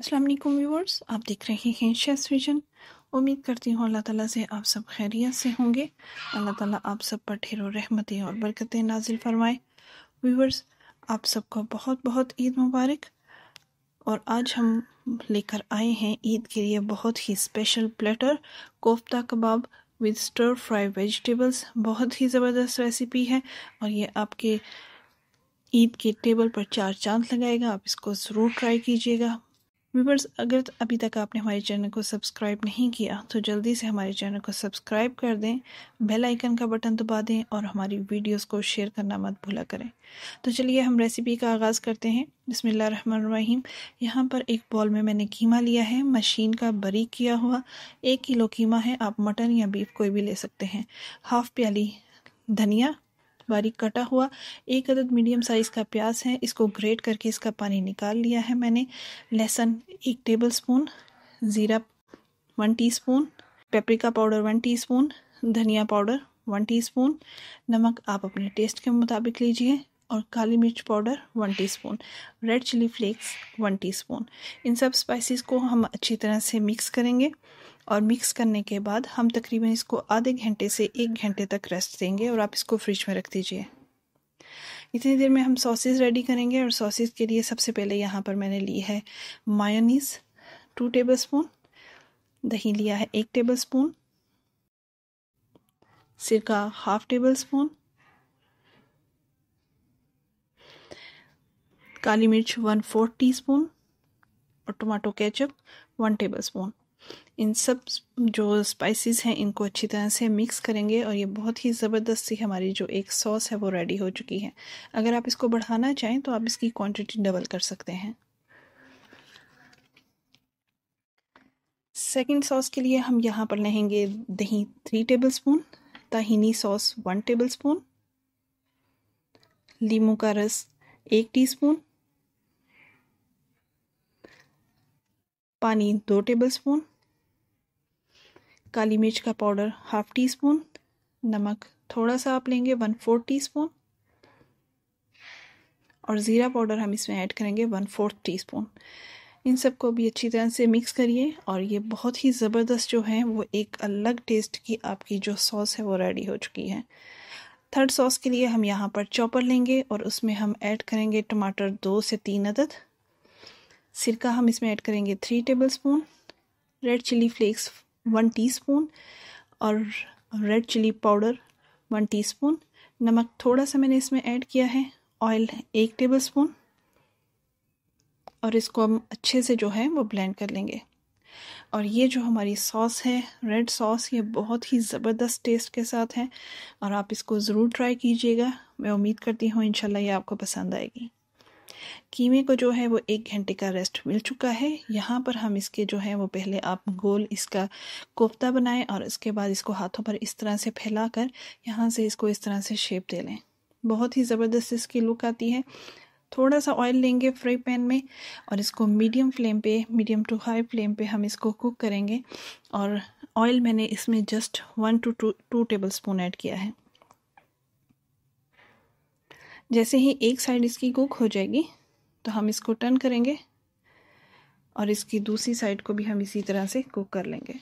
अस्सलाम वालेकुम व्यूवर्स आप देख रहे हैं शेस विजन उम्मीद करती हूँ अल्लाह ताला से आप सब खैरियत से होंगे अल्लाह ताला आप सब पर ठेरो रहमतें और बरकतें नाजिल फरमाए व्यूवर्स आप सबको बहुत बहुत ईद मुबारक और आज हम लेकर आए हैं ईद के लिए बहुत ही special platter kofta kebab with stir fry vegetables बहुत ही ज़बरदस्त रेसिपी है और ये आपके ईद के टेबल पर चार चांद लगाएगा आप इसको ज़रूर ट्राई कीजिएगा व्यूवर्स अगर अभी तक आपने हमारे चैनल को सब्सक्राइब नहीं किया तो जल्दी से हमारे चैनल को सब्सक्राइब कर दें बेल आइकन का बटन दबा दें और हमारी वीडियोस को शेयर करना मत भूला करें तो चलिए हम रेसिपी का आगाज़ करते हैं बसमीम यहाँ पर एक बॉल में मैंने कीमा लिया है मशीन का बरीक किया हुआ एक किलो कीमा है आप मटन या बीफ कोई भी ले सकते हैं हाफ़ प्याली धनिया बारीक कटा हुआ एक अदद मीडियम साइज़ का प्याज है इसको ग्रेट करके इसका पानी निकाल लिया है मैंने लहसुन एक टेबल स्पून ज़ीरा one teaspoon paprika powder one teaspoon धनिया पाउडर वन टी स्पून नमक आप अपने टेस्ट के मुताबिक लीजिए और काली मिर्च powder one teaspoon red chilli flakes one teaspoon इन सब स्पाइसेस को हम अच्छी तरह से मिक्स करेंगे और मिक्स करने के बाद हम तकरीबन इसको आधे घंटे से एक घंटे तक रेस्ट देंगे और आप इसको फ्रिज में रख दीजिए इतनी देर में हम सॉसेज रेडी करेंगे और सॉसेज के लिए सबसे पहले यहाँ पर मैंने ली है मायोनीस टू टेबल स्पून दही लिया है एक टेबल स्पून सिरका हाफ टेबल स्पून काली मिर्च वन फोर्थ टी स्पून और tomato ketchup one tablespoon इन सब जो स्पाइसेस हैं इनको अच्छी तरह से मिक्स करेंगे और ये बहुत ही ज़बरदस्त सी हमारी जो एक सॉस है वो रेडी हो चुकी है अगर आप इसको बढ़ाना चाहें तो आप इसकी क्वांटिटी डबल कर सकते हैं सेकंड सॉस के लिए हम यहाँ पर लेंगे दही three tablespoon tahini sauce one tablespoon लीमू का रस एक टीस्पून पानी दो टेबलस्पून काली मिर्च का पाउडर हाफ टी स्पून नमक थोड़ा सा आप लेंगे वन फोर्थ टी स्पून और ज़ीरा पाउडर हम इसमें ऐड करेंगे वन फोर्थ टी स्पून इन सबको भी अच्छी तरह से मिक्स करिए और ये बहुत ही ज़बरदस्त जो है वो एक अलग टेस्ट की आपकी जो सॉस है वो रेडी हो चुकी है थर्ड सॉस के लिए हम यहाँ पर चॉपर लेंगे और उसमें हम ऐड करेंगे टमाटर दो से तीन अदद सिरका हम इसमें ऐड करेंगे three tablespoon red chilli flakes one teaspoon और red chilli powder one teaspoon नमक थोड़ा सा मैंने इसमें ऐड किया है ऑयल एक टेबल स्पून और इसको हम अच्छे से जो है वो ब्लेंड कर लेंगे और ये जो हमारी सॉस है रेड सॉस ये बहुत ही ज़बरदस्त टेस्ट के साथ है और आप इसको ज़रूर ट्राई कीजिएगा मैं उम्मीद करती हूँ इंशाल्लाह ये आपको पसंद आएगी कीमे को जो है वो एक घंटे का रेस्ट मिल चुका है यहाँ पर हम इसके जो है वो पहले आप गोल इसका कोफ्ता बनाएं और उसके बाद इसको हाथों पर इस तरह से फैला कर यहाँ से इसको इस तरह से शेप दे लें बहुत ही ज़बरदस्त इसकी लुक आती है थोड़ा सा ऑयल लेंगे फ्राई पैन में और इसको मीडियम फ्लेम पे मीडियम टू हाई फ्लेम पे हम इसको कुक करेंगे और ऑयल मैंने इसमें just one two two two tablespoon add किया है जैसे ही एक साइड इसकी कुक हो जाएगी तो हम इसको टर्न करेंगे और इसकी दूसरी साइड को भी हम इसी तरह से कुक कर लेंगे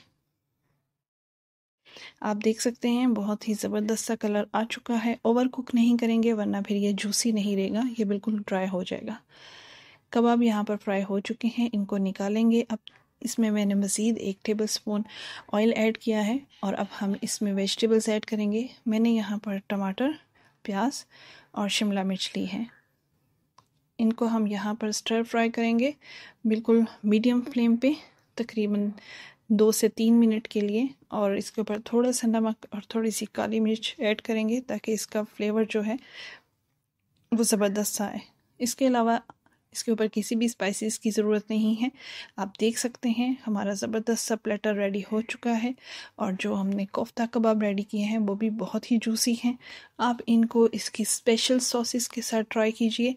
आप देख सकते हैं बहुत ही ज़बरदस्त सा कलर आ चुका है ओवर कुक नहीं करेंगे वरना फिर ये जूसी नहीं रहेगा ये बिल्कुल ड्राई हो जाएगा कबाब यहाँ पर फ्राई हो चुके हैं इनको निकालेंगे अब इसमें मैंने मज़ीद एक टेबल स्पून ऑयल ऐड किया है और अब हम इसमें वेजिटेबल्स ऐड करेंगे मैंने यहाँ पर टमाटर प्याज और शिमला मिर्च ली है इनको हम यहाँ पर स्टर फ्राई करेंगे बिल्कुल मीडियम फ्लेम पे तकरीबन दो से तीन मिनट के लिए और इसके ऊपर थोड़ा सा नमक और थोड़ी सी काली मिर्च ऐड करेंगे ताकि इसका फ्लेवर जो है वो ज़बरदस्त आए इसके अलावा इसके ऊपर किसी भी स्पाइसेस की ज़रूरत नहीं है आप देख सकते हैं हमारा ज़बरदस्त सा प्लेटर रेडी हो चुका है और जो हमने कोफ्ता कबाब रेडी किए हैं वो भी बहुत ही जूसी हैं आप इनको इसकी स्पेशल सॉसेस के साथ ट्राई कीजिए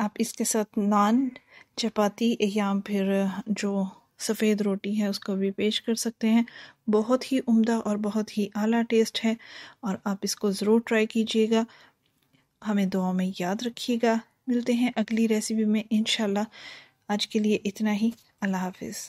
आप इसके साथ नान चपाती या फिर जो सफ़ेद रोटी है उसको भी पेश कर सकते हैं बहुत ही उम्दा और बहुत ही आला टेस्ट है और आप इसको ज़रूर ट्राई कीजिएगा हमें दुआ में याद रखिएगा मिलते हैं अगली रेसिपी में इन आज के लिए इतना ही अल्लाह हाफिज़